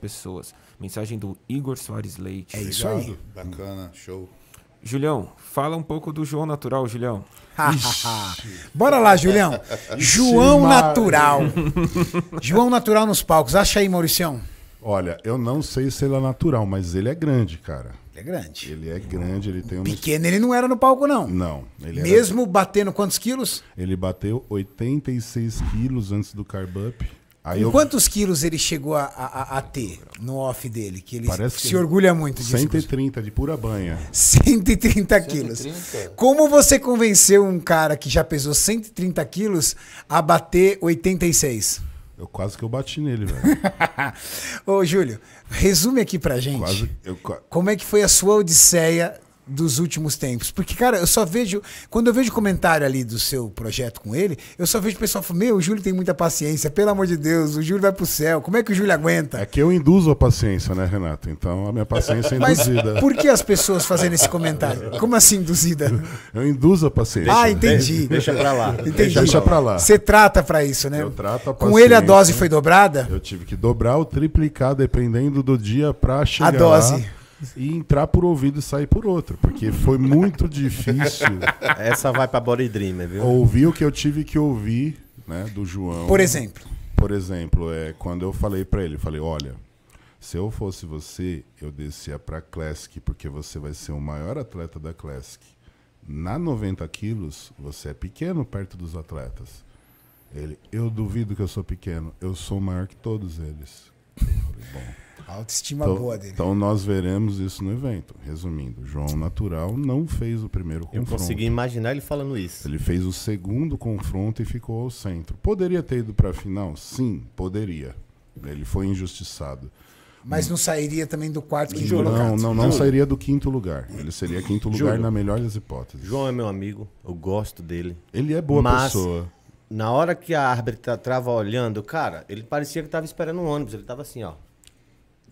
pessoas. Mensagem do Igor Soares Leite. É isso Obrigado. aí. Bacana, show. Julião fala um pouco do João Natural, Julião. Bora lá, Julião. João Natural. João Natural nos palcos. Acha aí, Mauricião. Olha, eu não sei se ele é natural, mas ele é grande, cara. Ele é grande. Ele é grande, ele tem um. Pequeno ele não era no palco, não. Não. Ele Mesmo era... batendo quantos quilos? Ele bateu 86 quilos antes do carb Aí eu... Quantos quilos ele chegou a, a, a, ter no off dele? Que ele Parece se que orgulha muito disso. 130 de pura banha. 130 quilos. 130. Como você convenceu um cara que já pesou 130 quilos a bater 86? Eu quase que eu bati nele, velho. Ô, Júlio, resume aqui pra gente. Quase, eu... Como é que foi a sua odisseia dos últimos tempos. Porque, cara, eu só vejo. Quando eu vejo comentário ali do seu projeto com ele, eu só vejo o pessoal falando: Meu, o Júlio tem muita paciência, pelo amor de Deus, o Júlio vai pro céu. Como é que o Júlio aguenta? É que eu induzo a paciência, né, Renato? Então a minha paciência é induzida. Mas por que as pessoas fazendo esse comentário? Como assim induzida? Eu induzo a paciência. Ah, entendi. Deixa pra lá. Entendi. Deixa pra lá. Você trata pra isso, né? Eu trato a paciência. Com ele a dose foi dobrada? Eu tive que dobrar ou triplicar, dependendo do dia, pra chegar. A dose. Lá e entrar por ouvido e sair por outro, porque foi muito difícil. Essa vai para Body Dreamer, viu? Ouvir o que eu tive que ouvir, né, do João. Por exemplo. Por exemplo, é quando eu falei para ele, falei, olha, se eu fosse você, eu descia para Classic, porque você vai ser o maior atleta da Classic. Na 90 quilos, você é pequeno perto dos atletas. Ele, eu duvido que eu sou pequeno, eu sou maior que todos eles. A autoestima então, boa dele. Então nós veremos isso no evento. Resumindo, João Natural não fez o primeiro confronto. Eu consegui imaginar ele falando isso. Ele fez o segundo confronto e ficou ao centro. Poderia ter ido para a final? Sim, poderia. Ele foi injustiçado. Mas hum. não sairia também do quarto, quinto Juro. lugar. Não, não, não sairia do quinto lugar. Ele seria quinto lugar na melhor das hipóteses. João é meu amigo, eu gosto dele. Ele é boa mas, pessoa. Na hora que a árvore trava olhando, cara, ele parecia que estava esperando um ônibus. Ele estava assim, ó.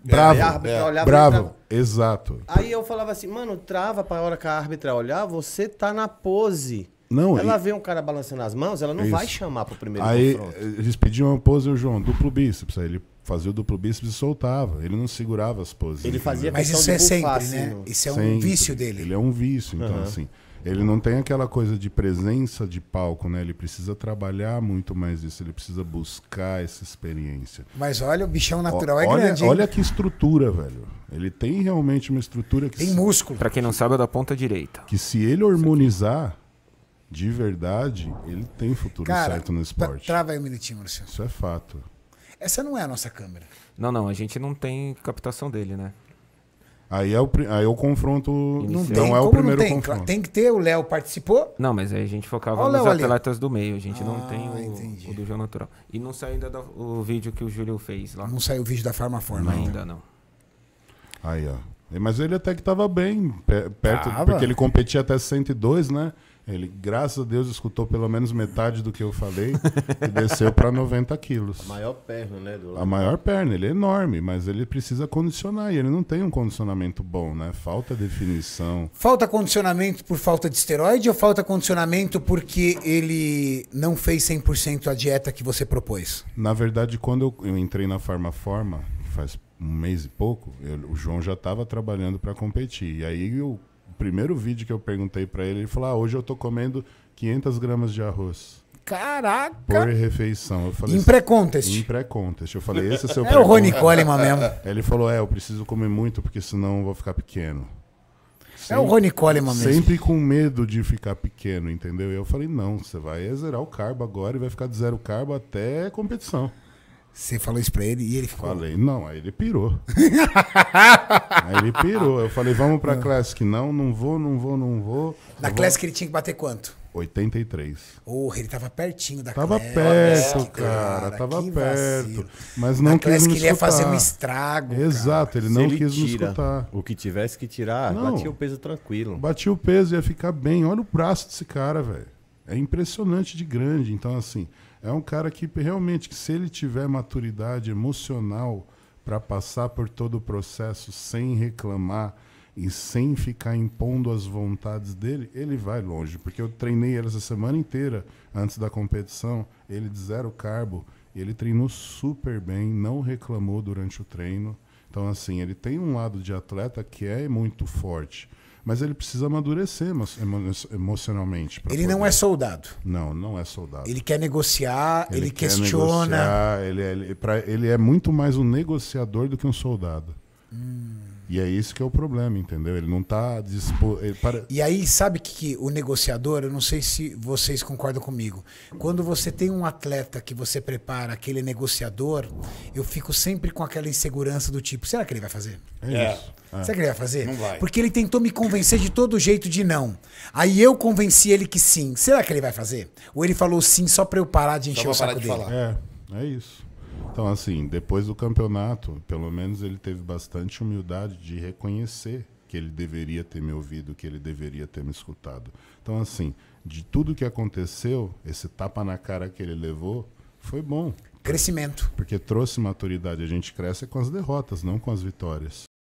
É, bravo. É, árbitra olhava Bravo, exato. Aí eu falava assim, mano, trava pra hora que a árbitra olhar, você tá na pose. Não, ela e... vê um cara balançando as mãos, ela não Isso. vai chamar pro primeiro Aí, confronto. Eles pediam uma pose, o João, duplo bíceps. Aí ele fazia o duplo bíceps e soltava. Ele não segurava as poses. Ele fazia Mas isso é sempre, assim, né? Isso é um sempre. vício dele. Ele é um vício, então uhum. assim. Ele não tem aquela coisa de presença de palco, né? Ele precisa trabalhar muito mais isso, ele precisa buscar essa experiência. Mas olha, o bichão natural o, é olha, grande. Hein? Olha que estrutura, velho. Ele tem realmente uma estrutura que. Tem se, músculo. Para quem não sabe, é da ponta direita. Que se ele harmonizar de verdade, ele tem futuro Cara, certo no esporte. Trava aí um minutinho, Luciano. Isso é fato. Essa não é a nossa câmera. Não, não, a gente não tem captação dele, né? Aí é o, aí é o confronto. Não, tem, não é o primeiro tem? confronto. Tem que ter, o Léo participou. Não, mas aí a gente focava nos atletas ali. do meio. A gente ah, não tem o, o, do João Natural. E não saiu ainda o vídeo que o Júlio fez lá. Não saiu o vídeo da forma ainda. Ainda não. Aí, ó. Mas ele até que tava bem, perto, tava. porque ele competia até 102, né? Ele, graças a Deus, escutou pelo menos metade do que eu falei e desceu para 90 quilos. A maior perna, né? Do... A maior perna, ele é enorme, mas ele precisa condicionar e ele não tem um condicionamento bom, né? Falta definição. Falta condicionamento por falta de esteroide ou falta condicionamento porque ele não fez 100% a dieta que você propôs? Na verdade, quando eu, entrei na Farmaforma, faz um mês e pouco, eu, o João já estava trabalhando para competir. E aí o primeiro vídeo que eu perguntei para ele, ele falou: ah, hoje eu tô comendo 500 gramas de arroz. Caraca! Por refeição. Eu falei, em pré-contest. Em pré-contest. Eu falei, esse é seu É o Rony Coleman mesmo. Ele falou, é, eu preciso comer muito porque senão eu vou ficar pequeno. Sempre, é o Rony Coleman mesmo. Sempre com medo de ficar pequeno, entendeu? E eu falei, não, você vai zerar o carbo agora e vai ficar de zero carbo até competição. Você falou isso pra ele e ele ficou. Falei, não, aí ele pirou. aí ele pirou. Eu falei, vamos pra ah. Classic. Não, não vou, não vou, não vou. Na vou... Classic ele tinha que bater quanto? 83. Porra, ele tava pertinho da Tava Classic, perto, cara. cara tava perto. Mas não Na quis Classic me ele ia fazer um estrago. Exato, cara. ele não ele quis me escutar. O que tivesse que tirar, não, batia o peso tranquilo. Batia o peso, ia ficar bem. Olha o braço desse cara, velho é impressionante de grande. Então, assim, é um cara que realmente, se ele tiver maturidade emocional para passar por todo o processo sem reclamar e sem ficar impondo as vontades dele, ele vai longe. Porque eu treinei ele essa semana inteira antes da competição, ele de zero carbo, ele treinou super bem, não reclamou durante o treino. Então, assim, ele tem um lado de atleta que é muito forte mas ele precisa amadurecer emo emocionalmente. Ele poder. não é soldado. Não, não é soldado. Ele quer negociar, ele, ele quer questiona. Negociar, ele, é, ele, pra, ele é muito mais um negociador do que um soldado. E é isso que é o problema, entendeu? Ele não está disposto. Para... E aí, sabe que, que, o negociador, eu não sei se vocês concordam comigo. Quando você tem um atleta que você prepara, aquele negociador, eu fico sempre com aquela insegurança do tipo: será que ele vai fazer? É. é. Isso. é. Será que ele vai fazer? Não vai. Porque ele tentou me convencer de todo jeito de não. Aí eu convenci ele que sim. Será que ele vai fazer? Ou ele falou sim só para eu parar de encher o saco de dele? Falar. É, é isso. Então, assim, depois do campeonato, pelo menos ele teve bastante humildade de reconhecer que ele deveria ter me ouvido, que ele deveria ter me escutado. Então, assim, de tudo que aconteceu, esse tapa na cara que ele levou foi bom. Crescimento. Porque trouxe maturidade. A gente cresce com as derrotas, não com as vitórias.